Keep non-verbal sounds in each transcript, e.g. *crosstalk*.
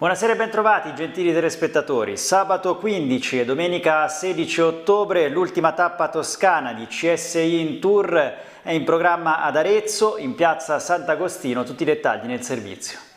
Buonasera e bentrovati gentili telespettatori. Sabato 15 e domenica 16 ottobre l'ultima tappa toscana di CSI in Tour è in programma ad Arezzo, in piazza Sant'Agostino, tutti i dettagli nel servizio.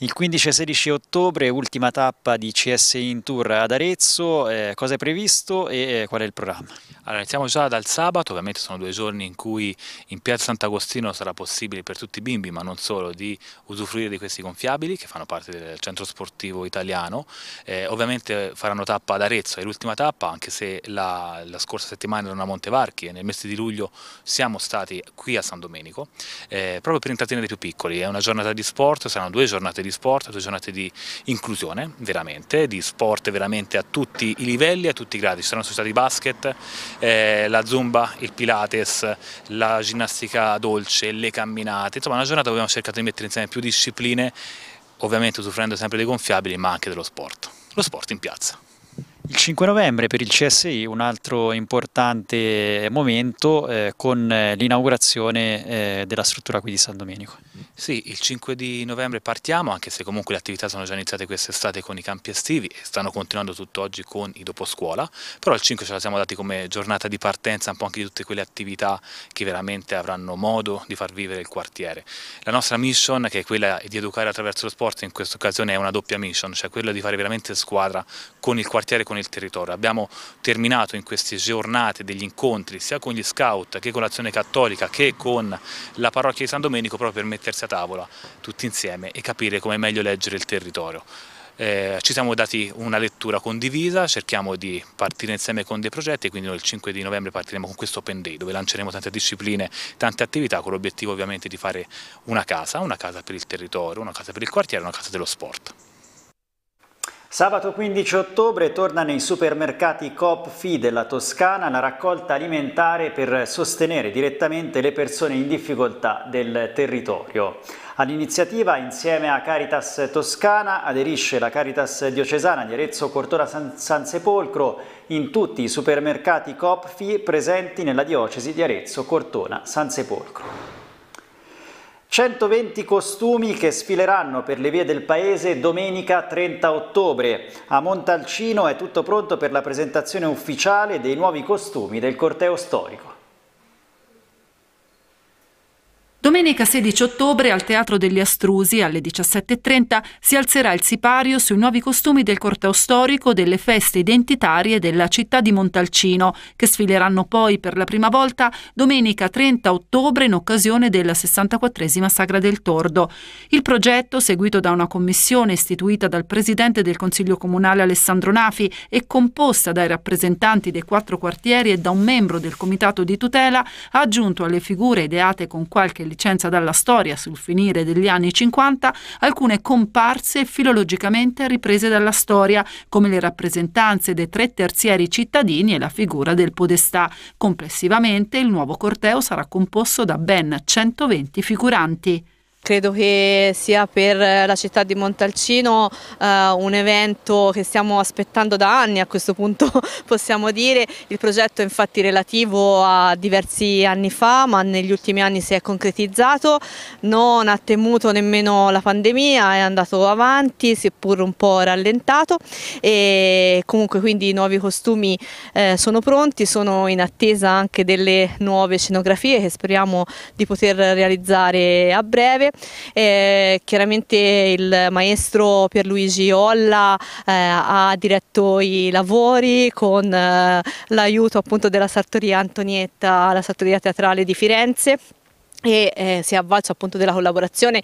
Il 15-16 ottobre, ultima tappa di CSI in Tour ad Arezzo, eh, cosa è previsto e eh, qual è il programma? Allora, iniziamo già dal sabato, ovviamente sono due giorni in cui in Piazza Sant'Agostino sarà possibile per tutti i bimbi, ma non solo, di usufruire di questi gonfiabili che fanno parte del centro sportivo italiano. Eh, ovviamente faranno tappa ad Arezzo, è l'ultima tappa, anche se la, la scorsa settimana erano a Montevarchi e nel mese di luglio siamo stati qui a San Domenico, eh, proprio per intrattenere i più piccoli. È una giornata di sport, saranno due giornate di di sport, due giornate di inclusione, veramente, di sport veramente a tutti i livelli, a tutti i gradi. Ci saranno società di basket, eh, la zumba, il pilates, la ginnastica dolce, le camminate, insomma una giornata dove abbiamo cercato di mettere insieme più discipline, ovviamente usufruendo sempre dei gonfiabili, ma anche dello sport. Lo sport in piazza. Il 5 novembre per il CSI un altro importante momento eh, con eh, l'inaugurazione eh, della struttura qui di San Domenico. Sì, il 5 di novembre partiamo, anche se comunque le attività sono già iniziate quest'estate con i campi estivi e stanno continuando tutt'oggi con i doposcuola, però il 5 ce la siamo dati come giornata di partenza un po' anche di tutte quelle attività che veramente avranno modo di far vivere il quartiere. La nostra mission, che è quella di educare attraverso lo sport, in questa occasione è una doppia mission, cioè quella di fare veramente squadra con il quartiere, con con il territorio. Abbiamo terminato in queste giornate degli incontri sia con gli scout che con l'azione cattolica che con la parrocchia di San Domenico proprio per mettersi a tavola tutti insieme e capire come è meglio leggere il territorio. Eh, ci siamo dati una lettura condivisa, cerchiamo di partire insieme con dei progetti, quindi il 5 di novembre partiremo con questo Open Day dove lanceremo tante discipline, tante attività con l'obiettivo ovviamente di fare una casa, una casa per il territorio, una casa per il quartiere, una casa dello sport. Sabato 15 ottobre torna nei supermercati Coop Fi della Toscana la raccolta alimentare per sostenere direttamente le persone in difficoltà del territorio. All'iniziativa, insieme a Caritas Toscana, aderisce la Caritas Diocesana di Arezzo Cortona San, San Sepolcro in tutti i supermercati Coop Fi presenti nella diocesi di Arezzo Cortona San Sepolcro. 120 costumi che sfileranno per le vie del paese domenica 30 ottobre. A Montalcino è tutto pronto per la presentazione ufficiale dei nuovi costumi del corteo storico. Domenica 16 ottobre al Teatro degli Astrusi alle 17.30 si alzerà il sipario sui nuovi costumi del corteo storico delle feste identitarie della città di Montalcino, che sfileranno poi per la prima volta domenica 30 ottobre in occasione della 64esima Sagra del Tordo. Il progetto, seguito da una commissione istituita dal presidente del Consiglio Comunale Alessandro Nafi e composta dai rappresentanti dei quattro quartieri e da un membro del Comitato di tutela, ha aggiunto alle figure ideate con qualche licenza Vicenza dalla storia sul finire degli anni 50, alcune comparse filologicamente riprese dalla storia, come le rappresentanze dei tre terzieri cittadini e la figura del podestà. Complessivamente il nuovo corteo sarà composto da ben 120 figuranti. Credo che sia per eh, la città di Montalcino eh, un evento che stiamo aspettando da anni a questo punto *laughs* possiamo dire, il progetto è infatti relativo a diversi anni fa ma negli ultimi anni si è concretizzato, non ha temuto nemmeno la pandemia, è andato avanti seppur un po' rallentato e comunque quindi i nuovi costumi eh, sono pronti, sono in attesa anche delle nuove scenografie che speriamo di poter realizzare a breve eh, chiaramente il maestro Pierluigi Olla eh, ha diretto i lavori con eh, l'aiuto appunto della sartoria Antonietta, la sartoria teatrale di Firenze e eh, si è avvalso appunto della collaborazione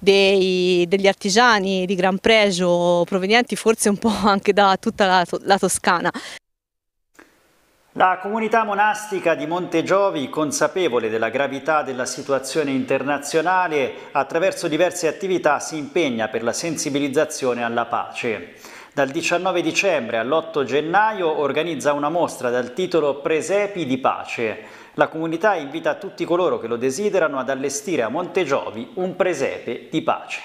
dei, degli artigiani di gran pregio provenienti forse un po' anche da tutta la, la Toscana. La comunità monastica di Montegiovi, consapevole della gravità della situazione internazionale, attraverso diverse attività si impegna per la sensibilizzazione alla pace. Dal 19 dicembre all'8 gennaio organizza una mostra dal titolo Presepi di pace. La comunità invita tutti coloro che lo desiderano ad allestire a Montegiovi un presepe di pace.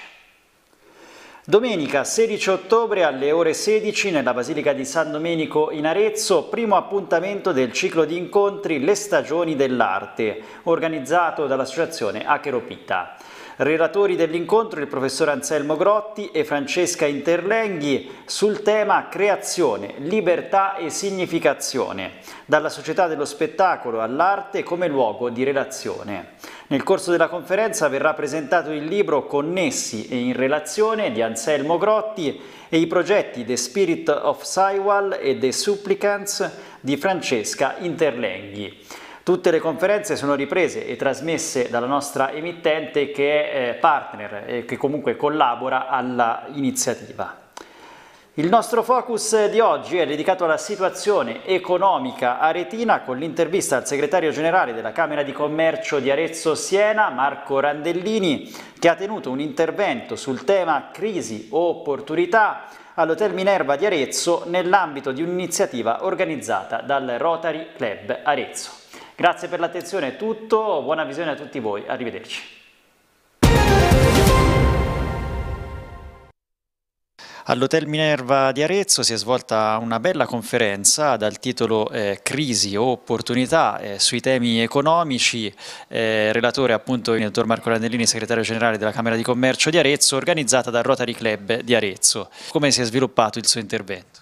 Domenica 16 ottobre alle ore 16 nella Basilica di San Domenico in Arezzo, primo appuntamento del ciclo di incontri Le stagioni dell'arte, organizzato dall'associazione Acheropitta. Relatori dell'incontro il professor Anselmo Grotti e Francesca Interlenghi sul tema creazione, libertà e significazione, dalla società dello spettacolo all'arte come luogo di relazione. Nel corso della conferenza verrà presentato il libro Connessi e in relazione di Anselmo Grotti e i progetti The Spirit of Saiwal e The Supplicants di Francesca Interlenghi. Tutte le conferenze sono riprese e trasmesse dalla nostra emittente che è eh, partner e che comunque collabora all'iniziativa. Il nostro focus di oggi è dedicato alla situazione economica aretina con l'intervista al segretario generale della Camera di Commercio di Arezzo Siena, Marco Randellini, che ha tenuto un intervento sul tema crisi o opportunità all'Hotel Minerva di Arezzo nell'ambito di un'iniziativa organizzata dal Rotary Club Arezzo. Grazie per l'attenzione, è tutto, buona visione a tutti voi, arrivederci. All'Hotel Minerva di Arezzo si è svolta una bella conferenza dal titolo eh, Crisi o opportunità eh, sui temi economici, eh, relatore appunto il dottor Marco Landellini, segretario generale della Camera di Commercio di Arezzo, organizzata dal Rotary Club di Arezzo. Come si è sviluppato il suo intervento?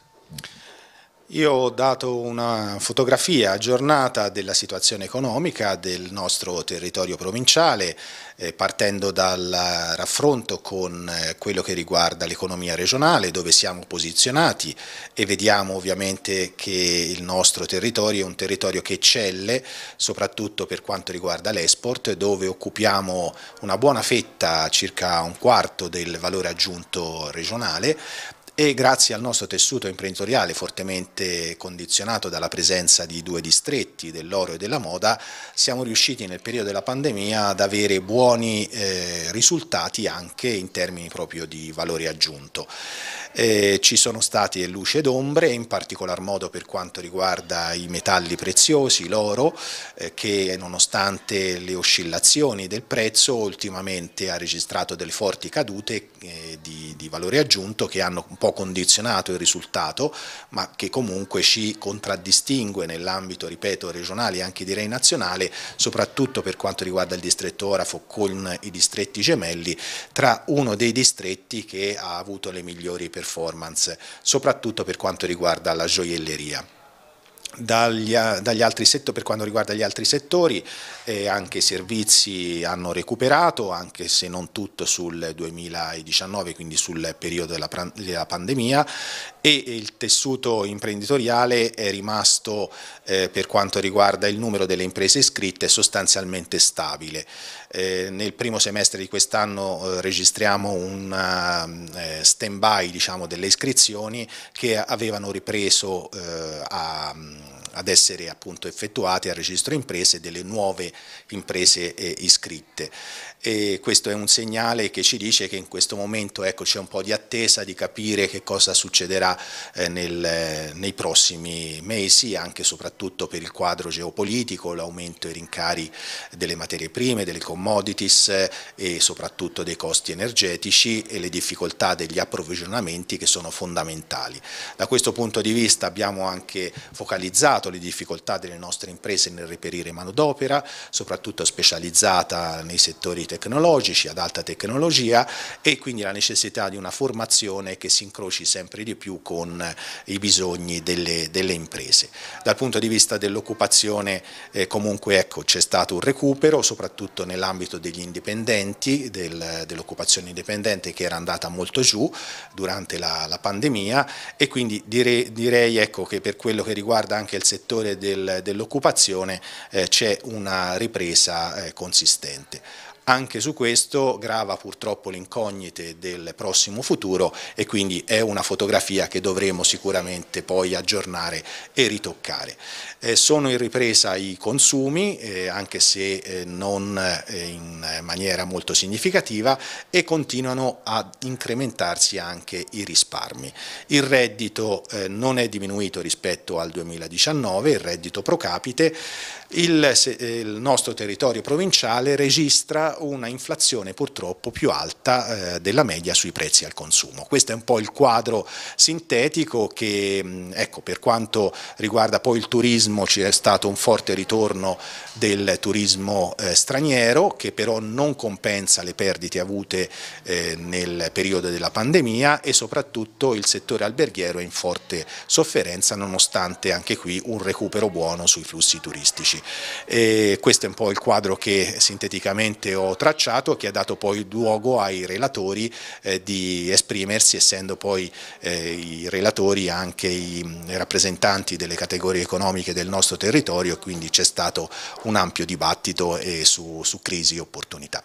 Io ho dato una fotografia aggiornata della situazione economica del nostro territorio provinciale, eh, partendo dal raffronto con eh, quello che riguarda l'economia regionale, dove siamo posizionati e vediamo ovviamente che il nostro territorio è un territorio che eccelle, soprattutto per quanto riguarda l'export, dove occupiamo una buona fetta, circa un quarto del valore aggiunto regionale e grazie al nostro tessuto imprenditoriale fortemente condizionato dalla presenza di due distretti dell'oro e della moda siamo riusciti nel periodo della pandemia ad avere buoni eh, risultati anche in termini proprio di valore aggiunto eh, ci sono state luce ed ombre, in particolar modo per quanto riguarda i metalli preziosi, l'oro, eh, che nonostante le oscillazioni del prezzo ultimamente ha registrato delle forti cadute eh, di, di valore aggiunto che hanno un po' condizionato il risultato, ma che comunque ci contraddistingue nell'ambito, ripeto, regionale e anche direi nazionale, soprattutto per quanto riguarda il distretto Orafo con i distretti gemelli, tra uno dei distretti che ha avuto le migliori performance performance, soprattutto per quanto riguarda la gioielleria. Dagli, dagli settori, per quanto riguarda gli altri settori, eh, anche i servizi hanno recuperato, anche se non tutto sul 2019, quindi sul periodo della, della pandemia, e il tessuto imprenditoriale è rimasto eh, per quanto riguarda il numero delle imprese iscritte sostanzialmente stabile. Eh, nel primo semestre di quest'anno eh, registriamo un eh, stand by diciamo, delle iscrizioni che avevano ripreso eh, a, ad essere appunto effettuate al registro imprese delle nuove imprese eh, iscritte e questo è un segnale che ci dice che in questo momento ecco, c'è un po' di attesa di capire che cosa succederà eh, nel, eh, nei prossimi mesi, anche e soprattutto per il quadro geopolitico, l'aumento e rincari delle materie prime, delle commodities eh, e soprattutto dei costi energetici e le difficoltà degli approvvigionamenti che sono fondamentali. Da questo punto di vista abbiamo anche focalizzato le difficoltà delle nostre imprese nel reperire manodopera, soprattutto specializzata nei settori tecnologici ad alta tecnologia e quindi la necessità di una formazione che si incroci sempre di più con i bisogni delle, delle imprese. Dal punto di vista dell'occupazione eh, comunque ecco, c'è stato un recupero soprattutto nell'ambito degli indipendenti, del, dell'occupazione indipendente che era andata molto giù durante la, la pandemia e quindi direi, direi ecco, che per quello che riguarda anche il settore del, dell'occupazione eh, c'è una ripresa eh, consistente. Anche su questo grava purtroppo l'incognite del prossimo futuro e quindi è una fotografia che dovremo sicuramente poi aggiornare e ritoccare. Eh, sono in ripresa i consumi, eh, anche se eh, non eh, in maniera molto significativa, e continuano ad incrementarsi anche i risparmi. Il reddito eh, non è diminuito rispetto al 2019, il reddito pro capite, il, eh, il nostro territorio provinciale registra una inflazione purtroppo più alta eh, della media sui prezzi al consumo. Questo è un po' il quadro sintetico che ecco, per quanto riguarda poi il turismo c'è stato un forte ritorno del turismo eh, straniero che però non compensa le perdite avute eh, nel periodo della pandemia e soprattutto il settore alberghiero è in forte sofferenza nonostante anche qui un recupero buono sui flussi turistici. E questo è un po' il quadro che sinteticamente ho tracciato che ha dato poi luogo ai relatori eh, di esprimersi, essendo poi eh, i relatori anche i mm, rappresentanti delle categorie economiche del nostro territorio, quindi c'è stato un ampio dibattito eh, su, su crisi e opportunità.